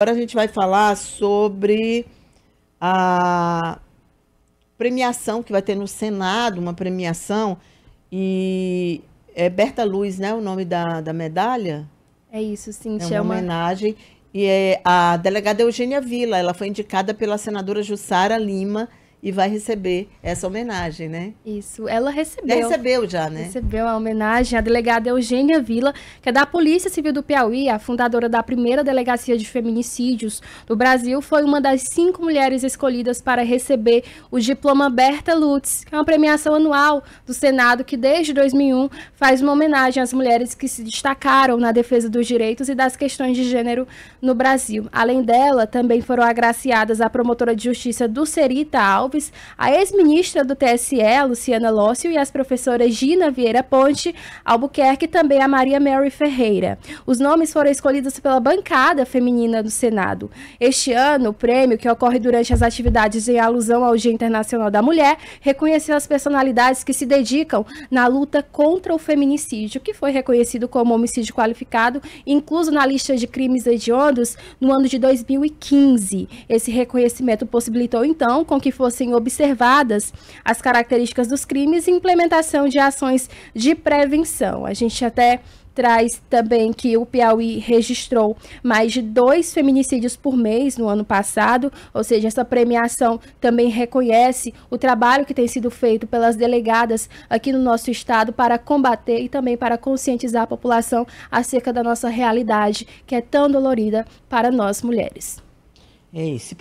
Agora a gente vai falar sobre a premiação que vai ter no Senado, uma premiação, e é Berta Luz, né, o nome da, da medalha? É isso, sim, é chama... uma homenagem. E é a delegada Eugênia Vila, ela foi indicada pela senadora Jussara Lima, e vai receber essa homenagem, né? Isso, ela recebeu. recebeu já, né? Recebeu a homenagem a delegada Eugênia Vila, que é da Polícia Civil do Piauí, a fundadora da primeira delegacia de feminicídios do Brasil, foi uma das cinco mulheres escolhidas para receber o diploma Berta Lutz, que é uma premiação anual do Senado que desde 2001 faz uma homenagem às mulheres que se destacaram na defesa dos direitos e das questões de gênero no Brasil. Além dela, também foram agraciadas a promotora de justiça do Serita Alves, Alves, a ex-ministra do TSE, Luciana Lócio, e as professoras Gina Vieira Ponte Albuquerque e também a Maria Mary Ferreira. Os nomes foram escolhidos pela bancada feminina do Senado. Este ano, o prêmio, que ocorre durante as atividades em alusão ao Dia Internacional da Mulher, reconheceu as personalidades que se dedicam na luta contra o feminicídio, que foi reconhecido como homicídio qualificado, incluso na lista de crimes hediondos no ano de 2015. Esse reconhecimento possibilitou, então, com que fosse fossem observadas as características dos crimes e implementação de ações de prevenção. A gente até traz também que o Piauí registrou mais de dois feminicídios por mês no ano passado, ou seja, essa premiação também reconhece o trabalho que tem sido feito pelas delegadas aqui no nosso estado para combater e também para conscientizar a população acerca da nossa realidade, que é tão dolorida para nós mulheres. É isso.